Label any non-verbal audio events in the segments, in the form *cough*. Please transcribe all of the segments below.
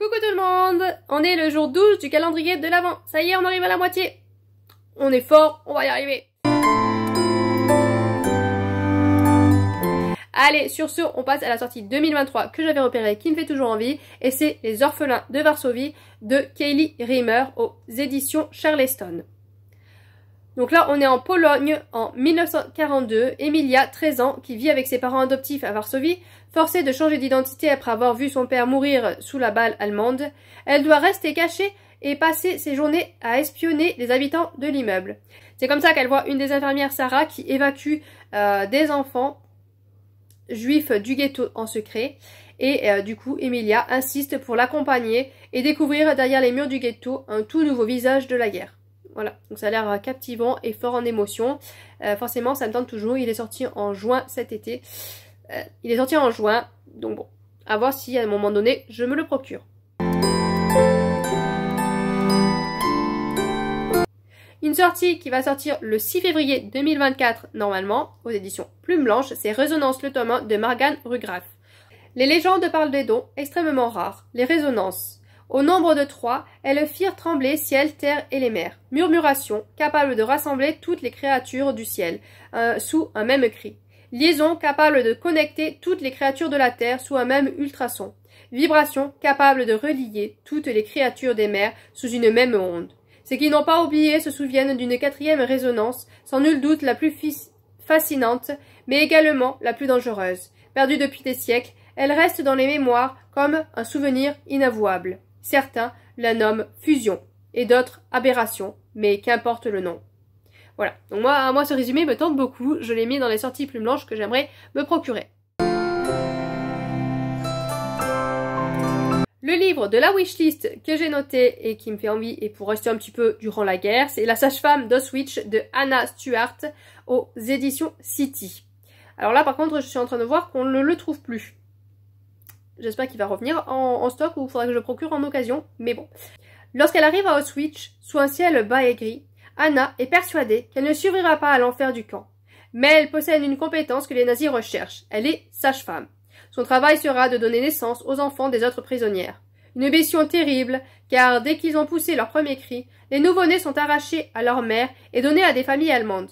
Coucou tout le monde On est le jour 12 du calendrier de l'Avent. Ça y est, on arrive à la moitié. On est fort, on va y arriver. Allez, sur ce, on passe à la sortie 2023 que j'avais repérée, qui me fait toujours envie, et c'est Les Orphelins de Varsovie de Kaylee Reimer aux éditions Charleston. Donc là, on est en Pologne en 1942. Emilia, 13 ans, qui vit avec ses parents adoptifs à Varsovie, forcée de changer d'identité après avoir vu son père mourir sous la balle allemande, elle doit rester cachée et passer ses journées à espionner les habitants de l'immeuble. C'est comme ça qu'elle voit une des infirmières, Sarah, qui évacue euh, des enfants juifs du ghetto en secret. Et euh, du coup, Emilia insiste pour l'accompagner et découvrir derrière les murs du ghetto un tout nouveau visage de la guerre. Voilà, donc ça a l'air euh, captivant et fort en émotion. Euh, forcément, ça me tente toujours. Il est sorti en juin cet été. Euh, il est sorti en juin, donc bon, à voir si à un moment donné, je me le procure. Une sortie qui va sortir le 6 février 2024, normalement, aux éditions Plume Blanche, c'est Résonance le tome de Margane Rugraff. Les légendes parlent des dons, extrêmement rares. Les résonances, au nombre de trois, elles firent trembler ciel, terre et les mers. Murmuration, capable de rassembler toutes les créatures du ciel, euh, sous un même cri. Liaison, capable de connecter toutes les créatures de la terre sous un même ultrason. Vibration, capable de relier toutes les créatures des mers sous une même onde. Ceux qui n'ont pas oublié se souviennent d'une quatrième résonance, sans nul doute la plus fascinante, mais également la plus dangereuse. Perdue depuis des siècles, elle reste dans les mémoires comme un souvenir inavouable. Certains la nomment fusion et d'autres aberration, mais qu'importe le nom. Voilà, donc moi, moi ce résumé me tente beaucoup, je l'ai mis dans les sorties plus blanches que j'aimerais me procurer. Le livre de la wishlist que j'ai noté et qui me fait envie et pour rester un petit peu durant la guerre, c'est La sage-femme d'Oswitch » de Anna Stuart aux éditions City. Alors là par contre je suis en train de voir qu'on ne le trouve plus. J'espère qu'il va revenir en, stock ou il faudra que je le procure en occasion, mais bon. Lorsqu'elle arrive à Auschwitz, sous un ciel bas et gris, Anna est persuadée qu'elle ne survivra pas à l'enfer du camp. Mais elle possède une compétence que les nazis recherchent. Elle est sage-femme. Son travail sera de donner naissance aux enfants des autres prisonnières. Une mission terrible, car dès qu'ils ont poussé leur premier cri, les nouveau-nés sont arrachés à leur mère et donnés à des familles allemandes.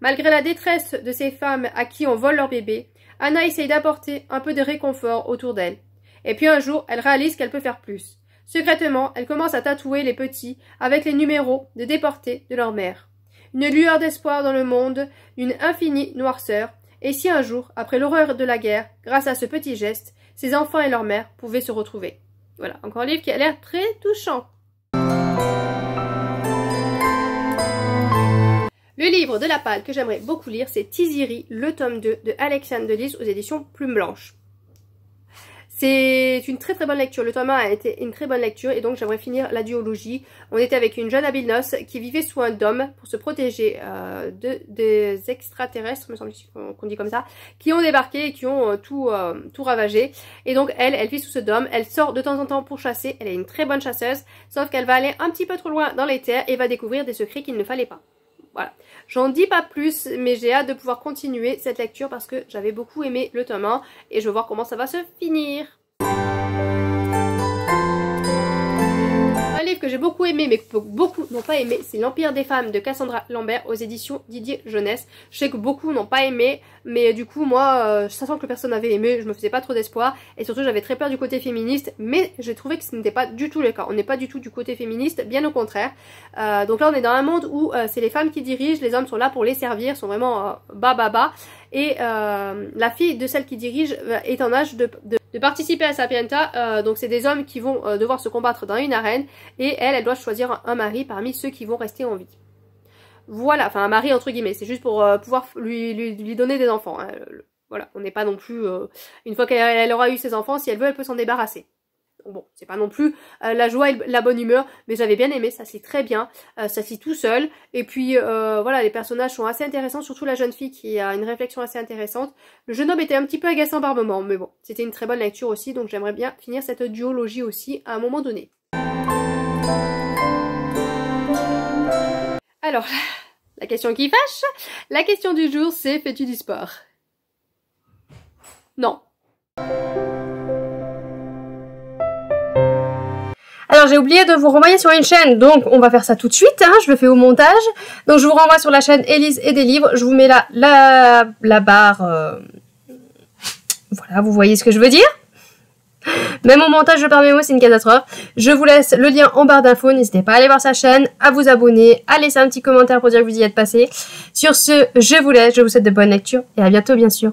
Malgré la détresse de ces femmes à qui on vole leur bébé, Anna essaye d'apporter un peu de réconfort autour d'elle. Et puis un jour, elle réalise qu'elle peut faire plus. Secrètement, elle commence à tatouer les petits avec les numéros de déportés de leur mère. Une lueur d'espoir dans le monde, une infinie noirceur, et si un jour, après l'horreur de la guerre, grâce à ce petit geste, ses enfants et leur mère pouvaient se retrouver. Voilà, encore un livre qui a l'air très touchant. Le livre de la pâle que j'aimerais beaucoup lire, c'est Tiziri, le tome 2 de Alexandre Delis aux éditions Plume Blanche. C'est une très très bonne lecture. Le tome 1 a été une très bonne lecture et donc j'aimerais finir la duologie. On était avec une jeune Abilnos qui vivait sous un dôme pour se protéger euh, de, des extraterrestres, me semble-t-il qu'on dit comme ça, qui ont débarqué et qui ont euh, tout, euh, tout ravagé. Et donc elle, elle vit sous ce dôme, elle sort de temps en temps pour chasser, elle est une très bonne chasseuse, sauf qu'elle va aller un petit peu trop loin dans les terres et va découvrir des secrets qu'il ne fallait pas. Voilà. J'en dis pas plus, mais j'ai hâte de pouvoir continuer cette lecture parce que j'avais beaucoup aimé le tome 1 et je vais voir comment ça va se finir. que j'ai beaucoup aimé, mais que beaucoup n'ont pas aimé, c'est L'Empire des femmes de Cassandra Lambert aux éditions Didier Jeunesse. Je sais que beaucoup n'ont pas aimé, mais du coup, moi, euh, ça que personne n'avait aimé, je me faisais pas trop d'espoir, et surtout j'avais très peur du côté féministe, mais j'ai trouvé que ce n'était pas du tout le cas. On n'est pas du tout du côté féministe, bien au contraire. Euh, donc là, on est dans un monde où euh, c'est les femmes qui dirigent, les hommes sont là pour les servir, sont vraiment bas euh, bas bas, et euh, la fille de celle qui dirige euh, est en âge de, participer à Sapienta. Euh, donc c'est des hommes qui vont euh, devoir se combattre dans une arène. Et elle, elle doit choisir un mari parmi ceux qui vont rester en vie. Voilà, enfin un mari entre guillemets. C'est juste pour pouvoir lui, lui, donner des enfants. Hein. Voilà, on n'est pas non plus... une fois qu'elle aura eu ses enfants, si elle veut, elle peut s'en débarrasser bon, c'est pas non plus euh, la joie et la bonne humeur, mais j'avais bien aimé, ça c'est très bien, euh, ça c'est tout seul. Et puis euh, voilà, les personnages sont assez intéressants, surtout la jeune fille qui a une réflexion assez intéressante. Le jeune homme était un petit peu agaçant par moment, mais bon, c'était une très bonne lecture aussi, donc j'aimerais bien finir cette duologie aussi à un moment donné. Alors, *laughs* la question qui fâche, la question du jour c'est fais-tu du sport Non. j'ai oublié de vous renvoyer sur une chaîne, donc on va faire ça tout de suite, hein, je le fais au montage. Donc je vous renvoie sur la chaîne Élise et des livres, je vous mets là la, barre... Euh, voilà, vous voyez ce que je veux dire même au montage, je permets mes mots, c'est une catastrophe. Je vous laisse le lien en barre d'infos. N'hésitez pas à aller voir sa chaîne, à vous abonner, à laisser un petit commentaire pour dire que vous y êtes passé. Sur ce, je vous laisse, je vous souhaite de bonnes lectures et à bientôt, bien sûr.